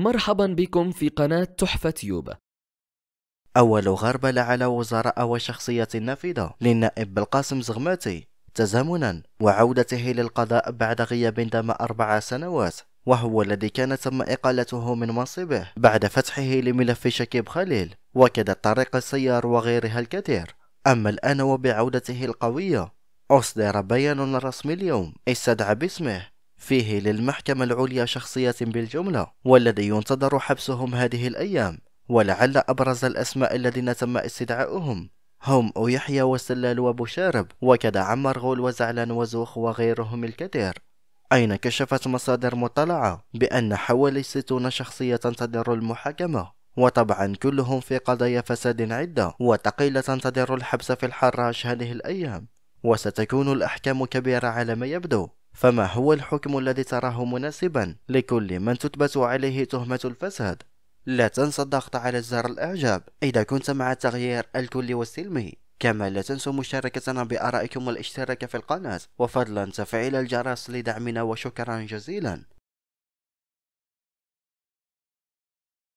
مرحبا بكم في قناة تحفة يوبا أول غربلة على وزراء وشخصية نافذة للنائب بالقاسم زغماتي تزامنا وعودته للقضاء بعد غياب دام أربع سنوات وهو الذي كان تم إقالته من منصبه بعد فتحه لملف شكيب خليل وكذا طريق السيار وغيرها الكثير أما الآن وبعودته القوية أصدر بيان رسمي اليوم استدعى باسمه فيه للمحكمة العليا شخصية بالجملة والذي ينتظر حبسهم هذه الأيام ولعل أبرز الأسماء الذين تم استدعاؤهم هم يحيى وسلال وأبو شارب وكذا غول وزعلان وزوخ وغيرهم الكثير أين كشفت مصادر مطلعة بأن حوالي 60 شخصية تنتظر المحاكمة وطبعا كلهم في قضايا فساد عدة وتقيلة تنتظر الحبس في الحراج هذه الأيام وستكون الأحكام كبيرة على ما يبدو فما هو الحكم الذي تراه مناسبا لكل من تثبت عليه تهمة الفساد؟ لا تنسى الضغط على زر الإعجاب إذا كنت مع التغيير الكلي والسلمي كما لا تنسوا مشاركتنا بآرائكم والاشتراك في القناة وفضلا تفعيل الجرس لدعمنا وشكرا جزيلا